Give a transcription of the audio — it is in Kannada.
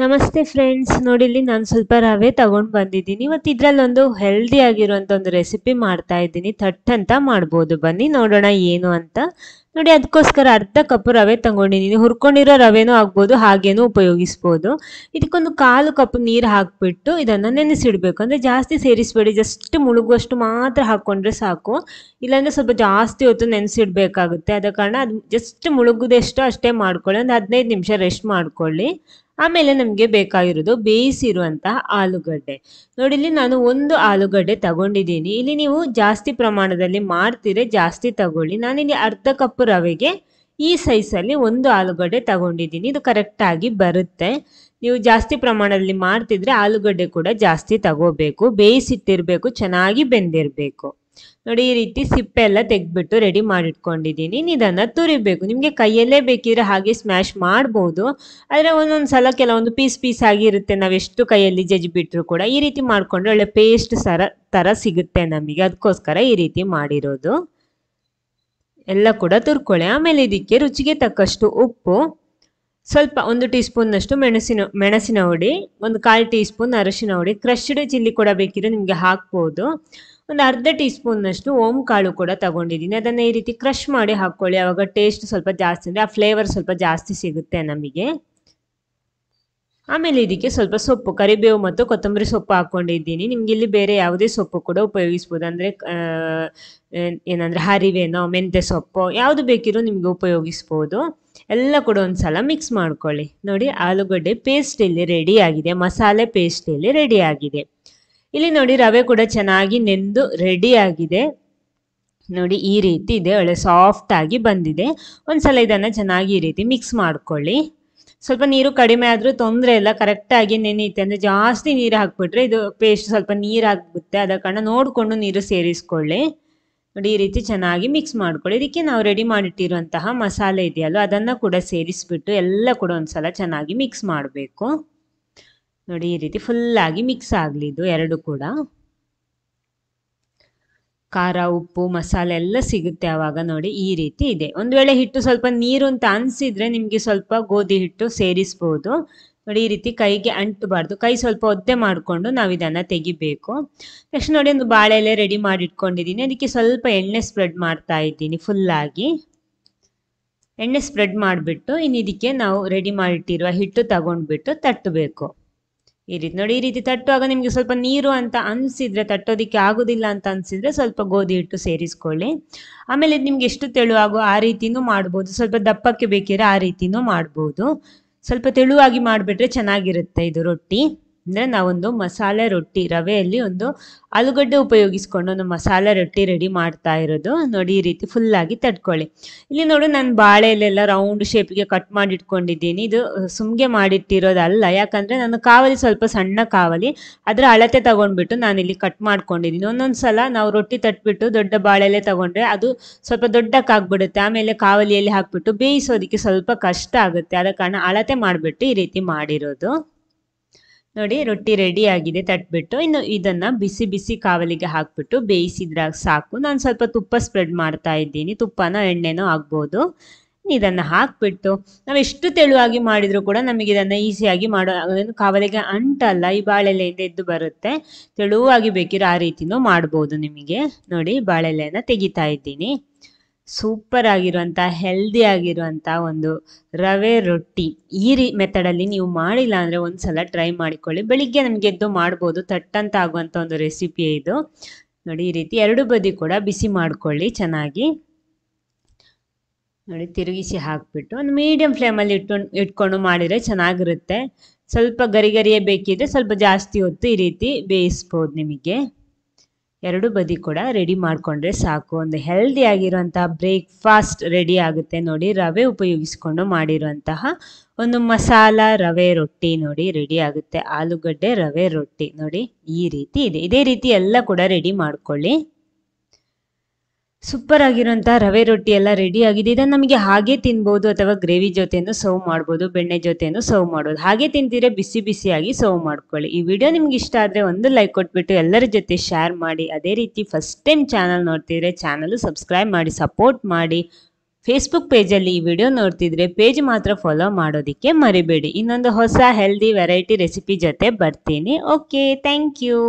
ನಮಸ್ತೆ ಫ್ರೆಂಡ್ಸ್ ನೋಡಿ ಇಲ್ಲಿ ನಾನು ಸ್ವಲ್ಪ ರವೆ ತಗೊಂಡು ಬಂದಿದ್ದೀನಿ ಮತ್ತು ಇದರಲ್ಲಿ ಒಂದು ಹೆಲ್ದಿ ಆಗಿರುವಂಥ ಒಂದು ರೆಸಿಪಿ ಮಾಡ್ತಾ ಇದ್ದೀನಿ ಥಟ್ ಅಂತ ಮಾಡ್ಬೋದು ಬನ್ನಿ ನೋಡೋಣ ಏನು ಅಂತ ನೋಡಿ ಅದಕ್ಕೋಸ್ಕರ ಅರ್ಧ ಕಪ್ ರವೆ ತಗೊಂಡಿದ್ದೀನಿ ಹುರ್ಕೊಂಡಿರೋ ರವೆನೂ ಆಗ್ಬೋದು ಹಾಗೇನೂ ಉಪಯೋಗಿಸ್ಬೋದು ಇದಕ್ಕೊಂದು ಕಾಲು ಕಪ್ ನೀರು ಹಾಕಿಬಿಟ್ಟು ಇದನ್ನು ನೆನೆಸಿಡಬೇಕು ಅಂದರೆ ಜಾಸ್ತಿ ಸೇರಿಸಬೇಡಿ ಜಸ್ಟ್ ಮುಳುಗುವಷ್ಟು ಮಾತ್ರ ಹಾಕ್ಕೊಂಡ್ರೆ ಸಾಕು ಇಲ್ಲಾಂದರೆ ಸ್ವಲ್ಪ ಜಾಸ್ತಿ ಹೊತ್ತು ನೆನೆಸಿಡಬೇಕಾಗುತ್ತೆ ಆದ ಕಾರಣ ಅದು ಜಸ್ಟ್ ಮುಳುಗುದೆಷ್ಟೋ ಅಷ್ಟೇ ಮಾಡ್ಕೊಳ್ಳಿ ಒಂದು ಹದಿನೈದು ನಿಮಿಷ ರೆಸ್ಟ್ ಮಾಡ್ಕೊಳ್ಳಿ ಆಮೇಲೆ ನಮಗೆ ಬೇಕಾಗಿರೋದು ಬೇಯಿಸಿರುವಂತಹ ಆಲೂಗಡ್ಡೆ ನೋಡಿ ಇಲ್ಲಿ ನಾನು ಒಂದು ಆಲೂಗಡ್ಡೆ ತಗೊಂಡಿದ್ದೀನಿ ಇಲ್ಲಿ ನೀವು ಜಾಸ್ತಿ ಪ್ರಮಾಣದಲ್ಲಿ ಮಾಡ್ತೀರೆ ಜಾಸ್ತಿ ತಗೊಳ್ಳಿ ನಾನಿಲ್ಲಿ ಅರ್ಧ ಕಪ್ ರವೆಗೆ ಈ ಸೈಜಲ್ಲಿ ಒಂದು ಆಲೂಗಡ್ಡೆ ತಗೊಂಡಿದ್ದೀನಿ ಇದು ಕರೆಕ್ಟಾಗಿ ಬರುತ್ತೆ ನೀವು ಜಾಸ್ತಿ ಪ್ರಮಾಣದಲ್ಲಿ ಮಾಡ್ತಿದ್ರೆ ಆಲೂಗಡ್ಡೆ ಕೂಡ ಜಾಸ್ತಿ ತಗೋಬೇಕು ಬೇಯಿಸಿಟ್ಟಿರಬೇಕು ಚೆನ್ನಾಗಿ ಬೆಂದಿರಬೇಕು ನೋಡಿ ಈ ರೀತಿ ಸಿಪ್ಪೆ ಎಲ್ಲ ತೆಗೆದ್ಬಿಟ್ಟು ರೆಡಿ ಮಾಡಿಟ್ಕೊಂಡಿದ್ದೀನಿ ಇದನ್ನು ತುರಿಬೇಕು ನಿಮಗೆ ಕೈಯಲ್ಲೇ ಬೇಕಿದ್ರೆ ಹಾಗೆ ಸ್ಮ್ಯಾಶ್ ಮಾಡ್ಬೋದು ಆದರೆ ಒಂದೊಂದು ಸಲ ಕೆಲವೊಂದು ಪೀಸ್ ಪೀಸ್ ಆಗಿರುತ್ತೆ ನಾವೆಷ್ಟು ಕೈಯಲ್ಲಿ ಜಜ್ಜಿಬಿಟ್ರು ಕೂಡ ಈ ರೀತಿ ಮಾಡಿಕೊಂಡ್ರೆ ಒಳ್ಳೆ ಪೇಸ್ಟ್ ಸರ ಥರ ಸಿಗುತ್ತೆ ನಮಗೆ ಅದಕ್ಕೋಸ್ಕರ ಈ ರೀತಿ ಮಾಡಿರೋದು ಎಲ್ಲ ಕೂಡ ತುರ್ಕೊಳ್ಳಿ ಆಮೇಲೆ ಇದಕ್ಕೆ ರುಚಿಗೆ ತಕ್ಕಷ್ಟು ಉಪ್ಪು ಸ್ವಲ್ಪ ಒಂದು ಟೀ ಸ್ಪೂನ್ನಷ್ಟು ಮೆಣಸಿನ ಮೆಣಸಿನ ಹುಡಿ ಒಂದು ಕಾಲು ಟೀ ಸ್ಪೂನ್ ಅರಶಿನ ಹುಡಿ ಕ್ರಶ್ಡ್ ಚಿಲ್ಲಿ ಕೂಡ ಬೇಕಿದ್ರೆ ನಿಮಗೆ ಹಾಕ್ಬೋದು ಒಂದು ಅರ್ಧ ಟೀ ಸ್ಪೂನ್ನಷ್ಟು ಓಮ್ ಕಾಳು ಕೂಡ ತಗೊಂಡಿದ್ದೀನಿ ಅದನ್ನು ಈ ರೀತಿ ಕ್ರಷ್ ಮಾಡಿ ಹಾಕ್ಕೊಳ್ಳಿ ಅವಾಗ ಟೇಸ್ಟ್ ಸ್ವಲ್ಪ ಜಾಸ್ತಿ ಅಂದರೆ ಆ ಫ್ಲೇವರ್ ಸ್ವಲ್ಪ ಜಾಸ್ತಿ ಸಿಗುತ್ತೆ ನಮಗೆ ಆಮೇಲೆ ಇದಕ್ಕೆ ಸ್ವಲ್ಪ ಸೊಪ್ಪು ಕರಿಬೇವು ಮತ್ತು ಕೊತ್ತಂಬರಿ ಸೊಪ್ಪು ಹಾಕ್ಕೊಂಡಿದ್ದೀನಿ ನಿಮ್ಗೆ ಇಲ್ಲಿ ಬೇರೆ ಯಾವುದೇ ಸೊಪ್ಪು ಕೂಡ ಉಪಯೋಗಿಸ್ಬೋದು ಅಂದರೆ ಏನಂದರೆ ಹರಿವೆನೋ ಮೆಂತ್ಯ ಸೊಪ್ಪು ಯಾವುದು ಬೇಕಿರೋ ನಿಮಗೆ ಉಪಯೋಗಿಸ್ಬೋದು ಎಲ್ಲ ಕೂಡ ಒಂದ್ಸಲ ಮಿಕ್ಸ್ ಮಾಡ್ಕೊಳ್ಳಿ ನೋಡಿ ಆಲೂಗಡ್ಡೆ ಪೇಸ್ಟ್ ಇಲ್ಲಿ ರೆಡಿ ಆಗಿದೆ ಮಸಾಲೆ ಪೇಸ್ಟ್ ಇಲ್ಲಿ ರೆಡಿ ಆಗಿದೆ ಇಲ್ಲಿ ನೋಡಿ ರವೆ ಕೂಡ ಚೆನ್ನಾಗಿ ನೆಂದು ರೆಡಿ ಆಗಿದೆ ನೋಡಿ ಈ ರೀತಿ ಇದೆ ಒಳ್ಳೆ ಸಾಫ್ಟ್ ಆಗಿ ಬಂದಿದೆ ಒಂದ್ಸಲ ಇದನ್ನು ಚೆನ್ನಾಗಿ ಈ ರೀತಿ ಮಿಕ್ಸ್ ಮಾಡ್ಕೊಳ್ಳಿ ಸ್ವಲ್ಪ ನೀರು ಕಡಿಮೆ ಆದರೂ ತೊಂದರೆ ಇಲ್ಲ ಕರೆಕ್ಟಾಗಿ ನೆನೆಯುತ್ತೆ ಅಂದರೆ ಜಾಸ್ತಿ ನೀರು ಹಾಕ್ಬಿಟ್ರೆ ಇದು ಪೇಸ್ಟ್ ಸ್ವಲ್ಪ ನೀರು ಹಾಕ್ಬಿಡುತ್ತೆ ಅದ ಕಾರಣ ನೋಡಿಕೊಂಡು ನೀರು ಸೇರಿಸ್ಕೊಳ್ಳಿ ನೋಡಿ ಈ ರೀತಿ ಚೆನ್ನಾಗಿ ಮಿಕ್ಸ್ ಮಾಡ್ಕೊಳ್ಳಿ ಇದಕ್ಕೆ ನಾವು ರೆಡಿ ಮಾಡಿಟ್ಟಿರುವಂತಹ ಮಸಾಲೆ ಇದೆಯಲ್ಲ ಅದನ್ನು ಕೂಡ ಸೇರಿಸ್ಬಿಟ್ಟು ಎಲ್ಲ ಕೂಡ ಒಂದ್ಸಲ ಚೆನ್ನಾಗಿ ಮಿಕ್ಸ್ ಮಾಡಬೇಕು ನೋಡಿ ಈ ರೀತಿ ಫುಲ್ಲಾಗಿ ಮಿಕ್ಸ್ ಆಗಲಿ ಇದು ಎರಡು ಕೂಡ ಖಾರ ಉಪ್ಪು ಮಸಾಲೆ ಎಲ್ಲ ಸಿಗುತ್ತೆ ಆವಾಗ ನೋಡಿ ಈ ರೀತಿ ಇದೆ ಒಂದು ವೇಳೆ ಹಿಟ್ಟು ಸ್ವಲ್ಪ ನೀರು ಅಂತ ಅನ್ಸಿದ್ರೆ ನಿಮಗೆ ಸ್ವಲ್ಪ ಗೋಧಿ ಹಿಟ್ಟು ಸೇರಿಸ್ಬೋದು ನೋಡಿ ಈ ರೀತಿ ಕೈಗೆ ಅಂಟಬಾರ್ದು ಕೈ ಸ್ವಲ್ಪ ಒದ್ದೆ ಮಾಡಿಕೊಂಡು ನಾವು ಇದನ್ನು ತೆಗಿಬೇಕು ನೆಕ್ಸ್ಟ್ ನೋಡಿ ಒಂದು ಬಾಳೆಲೆ ರೆಡಿ ಮಾಡಿ ಇಟ್ಕೊಂಡಿದ್ದೀನಿ ಅದಕ್ಕೆ ಸ್ವಲ್ಪ ಎಣ್ಣೆ ಸ್ಪ್ರೆಡ್ ಮಾಡ್ತಾ ಇದ್ದೀನಿ ಫುಲ್ಲಾಗಿ ಎಣ್ಣೆ ಸ್ಪ್ರೆಡ್ ಮಾಡಿಬಿಟ್ಟು ಇನ್ನು ಇದಕ್ಕೆ ನಾವು ರೆಡಿ ಮಾಡಿಟ್ಟಿರುವ ಹಿಟ್ಟು ತಗೊಂಡ್ಬಿಟ್ಟು ತಟ್ಟಬೇಕು ಈ ರೀತಿ ನೋಡಿ ಈ ರೀತಿ ತಟ್ಟುವಾಗ ನಿಮಗೆ ಸ್ವಲ್ಪ ನೀರು ಅಂತ ಅನಿಸಿದರೆ ತಟ್ಟೋದಕ್ಕೆ ಆಗೋದಿಲ್ಲ ಅಂತ ಅನಿಸಿದರೆ ಸ್ವಲ್ಪ ಗೋಧಿ ಹಿಟ್ಟು ಸೇರಿಸ್ಕೊಳ್ಳಿ ಆಮೇಲೆ ನಿಮ್ಗೆ ಎಷ್ಟು ತೆಳುವಾಗೋ ಆ ರೀತಿನೂ ಮಾಡ್ಬೋದು ಸ್ವಲ್ಪ ದಪ್ಪಕ್ಕೆ ಬೇಕಿದ್ರೆ ಆ ರೀತಿನೂ ಮಾಡ್ಬೋದು ಸ್ವಲ್ಪ ತೆಳುವಾಗಿ ಮಾಡಿಬಿಟ್ರೆ ಚೆನ್ನಾಗಿರುತ್ತೆ ಇದು ರೊಟ್ಟಿ ಅಂದರೆ ನಾವೊಂದು ಮಸಾಲೆ ರೊಟ್ಟಿ ರವೆಯಲ್ಲಿ ಒಂದು ಆಲೂಗಡ್ಡೆ ಉಪಯೋಗಿಸ್ಕೊಂಡು ಒಂದು ಮಸಾಲೆ ರೊಟ್ಟಿ ರೆಡಿ ಮಾಡ್ತಾ ಇರೋದು ನೋಡಿ ಈ ರೀತಿ ಫುಲ್ಲಾಗಿ ತಟ್ಕೊಳ್ಳಿ ಇಲ್ಲಿ ನೋಡು ನಾನು ಬಾಳೆಲೆಲ್ಲ ರೌಂಡ್ ಶೇಪ್ಗೆ ಕಟ್ ಮಾಡಿಟ್ಕೊಂಡಿದ್ದೀನಿ ಇದು ಸುಮ್ಗೆ ಮಾಡಿಟ್ಟಿರೋದಲ್ಲ ಯಾಕಂದರೆ ನಾನು ಕಾವಲಿ ಸ್ವಲ್ಪ ಸಣ್ಣ ಕಾವಲಿ ಅದರ ಅಳತೆ ತಗೊಂಡ್ಬಿಟ್ಟು ನಾನಿಲ್ಲಿ ಕಟ್ ಮಾಡ್ಕೊಂಡಿದ್ದೀನಿ ಒಂದೊಂದು ಸಲ ನಾವು ರೊಟ್ಟಿ ತಟ್ಬಿಟ್ಟು ದೊಡ್ಡ ಬಾಳೆಲ್ಲೇ ತೊಗೊಂಡ್ರೆ ಅದು ಸ್ವಲ್ಪ ದೊಡ್ಡಕ್ಕಾಗ್ಬಿಡುತ್ತೆ ಆಮೇಲೆ ಕಾವಲಿಯಲ್ಲಿ ಹಾಕ್ಬಿಟ್ಟು ಬೇಯಿಸೋದಕ್ಕೆ ಸ್ವಲ್ಪ ಕಷ್ಟ ಆಗುತ್ತೆ ಆದ ಕಾರಣ ಅಳತೆ ಮಾಡಿಬಿಟ್ಟು ಈ ರೀತಿ ಮಾಡಿರೋದು ನೋಡಿ ರೊಟ್ಟಿ ರೆಡಿ ಆಗಿದೆ ತಟ್ಬಿಟ್ಟು ಇನ್ನು ಇದನ್ನ ಬಿಸಿ ಬಿಸಿ ಕಾವಲಿಗೆ ಹಾಕ್ಬಿಟ್ಟು ಬೇಯಿಸಿದ್ರಾಗ ಸಾಕು ನಾನು ಸ್ವಲ್ಪ ತುಪ್ಪ ಸ್ಪ್ರೆಡ್ ಮಾಡ್ತಾ ಇದ್ದೀನಿ ತುಪ್ಪನ ಎಣ್ಣೆನೂ ಆಗ್ಬೋದು ಇದನ್ನು ಹಾಕ್ಬಿಟ್ಟು ನಾವು ಎಷ್ಟು ತೆಳುವಾಗಿ ಮಾಡಿದರೂ ಕೂಡ ನಮಗೆ ಇದನ್ನು ಈಸಿಯಾಗಿ ಮಾಡೋ ಕಾವಲಿಗೆ ಅಂಟಲ್ಲ ಈ ಬಾಳೆಲೆಯಿಂದ ಎದ್ದು ಬರುತ್ತೆ ತೆಳುವಾಗಿ ಬೇಕಿರೋ ಆ ರೀತಿನೂ ಮಾಡ್ಬೋದು ನಿಮಗೆ ನೋಡಿ ಬಾಳೆಲೆಯನ್ನು ತೆಗಿತಾ ಇದ್ದೀನಿ ಸೂಪರ್ ಆಗಿರುವಂಥ ಹೆಲ್ದಿ ಆಗಿರುವಂಥ ಒಂದು ರವೆ ರೊಟ್ಟಿ ಈ ರೀ ಮೆಥಡಲ್ಲಿ ನೀವು ಮಾಡಿಲ್ಲ ಅಂದರೆ ಒಂದು ಸಲ ಟ್ರೈ ಮಾಡಿಕೊಳ್ಳಿ ಬೆಳಿಗ್ಗೆ ನಮಗೆ ಎದ್ದು ಮಾಡ್ಬೋದು ತಟ್ಟಂತ ಆಗುವಂಥ ಒಂದು ರೆಸಿಪಿ ಇದು ನೋಡಿ ಈ ರೀತಿ ಎರಡು ಬದಿ ಕೂಡ ಬಿಸಿ ಮಾಡ್ಕೊಳ್ಳಿ ಚೆನ್ನಾಗಿ ನೋಡಿ ತಿರುಗಿಸಿ ಹಾಕ್ಬಿಟ್ಟು ಒಂದು ಮೀಡಿಯಂ ಫ್ಲೇಮಲ್ಲಿ ಇಟ್ಕೊಂಡು ಇಟ್ಕೊಂಡು ಮಾಡಿದರೆ ಚೆನ್ನಾಗಿರುತ್ತೆ ಸ್ವಲ್ಪ ಗರಿಯೇ ಬೇಕಿದ್ರೆ ಸ್ವಲ್ಪ ಜಾಸ್ತಿ ಹೊತ್ತು ಈ ರೀತಿ ಬೇಯಿಸ್ಬೋದು ನಿಮಗೆ ಎರಡು ಬದಿ ಕೂಡ ರೆಡಿ ಮಾಡಿಕೊಂಡ್ರೆ ಸಾಕು ಒಂದು ಹೆಲ್ದಿ ಆಗಿರುವಂತಹ ಬ್ರೇಕ್ಫಾಸ್ಟ್ ರೆಡಿ ಆಗುತ್ತೆ ನೋಡಿ ರವೆ ಉಪಯೋಗಿಸಿಕೊಂಡು ಮಾಡಿರುವಂತಹ ಒಂದು ಮಸಾಲ ರವೆ ರೊಟ್ಟಿ ನೋಡಿ ರೆಡಿ ಆಗುತ್ತೆ ಆಲೂಗಡ್ಡೆ ರವೆ ರೊಟ್ಟಿ ನೋಡಿ ಈ ರೀತಿ ಇದೆ ಇದೇ ರೀತಿ ಎಲ್ಲ ಕೂಡ ರೆಡಿ ಮಾಡ್ಕೊಳ್ಳಿ ಸೂಪರ್ ಆಗಿರುವಂಥ ರವೆ ರೊಟ್ಟಿ ಎಲ್ಲ ರೆಡಿ ಆಗಿದೆ ಇದನ್ನು ನಮಗೆ ಹಾಗೆ ತಿನ್ಬೋದು ಅಥವಾ ಗ್ರೇವಿ ಜೊತೆಯನ್ನು ಸರ್ವ್ ಮಾಡ್ಬೋದು ಬೆಣ್ಣೆ ಜೊತೆಯನ್ನು ಸರ್ವ್ ಮಾಡೋದು ಹಾಗೆ ತಿಂತಿದ್ರೆ ಬಿಸಿ ಬಿಸಿಯಾಗಿ ಸರ್ವ್ ಮಾಡ್ಕೊಳ್ಳಿ ಈ ವಿಡಿಯೋ ನಿಮ್ಗೆ ಇಷ್ಟ ಆದರೆ ಒಂದು ಲೈಕ್ ಕೊಟ್ಬಿಟ್ಟು ಎಲ್ಲರ ಜೊತೆ ಶೇರ್ ಮಾಡಿ ಅದೇ ರೀತಿ ಫಸ್ಟ್ ಟೈಮ್ ಚಾನಲ್ ನೋಡ್ತಿದ್ರೆ ಚಾನಲ್ ಸಬ್ಸ್ಕ್ರೈಬ್ ಮಾಡಿ ಸಪೋರ್ಟ್ ಮಾಡಿ ಫೇಸ್ಬುಕ್ ಪೇಜಲ್ಲಿ ಈ ವಿಡಿಯೋ ನೋಡ್ತಿದ್ರೆ ಪೇಜ್ ಮಾತ್ರ ಫಾಲೋ ಮಾಡೋದಕ್ಕೆ ಮರಿಬೇಡಿ ಇನ್ನೊಂದು ಹೊಸ ಹೆಲ್ದಿ ವೆರೈಟಿ ರೆಸಿಪಿ ಜೊತೆ ಬರ್ತೀನಿ ಓಕೆ ಥ್ಯಾಂಕ್ ಯು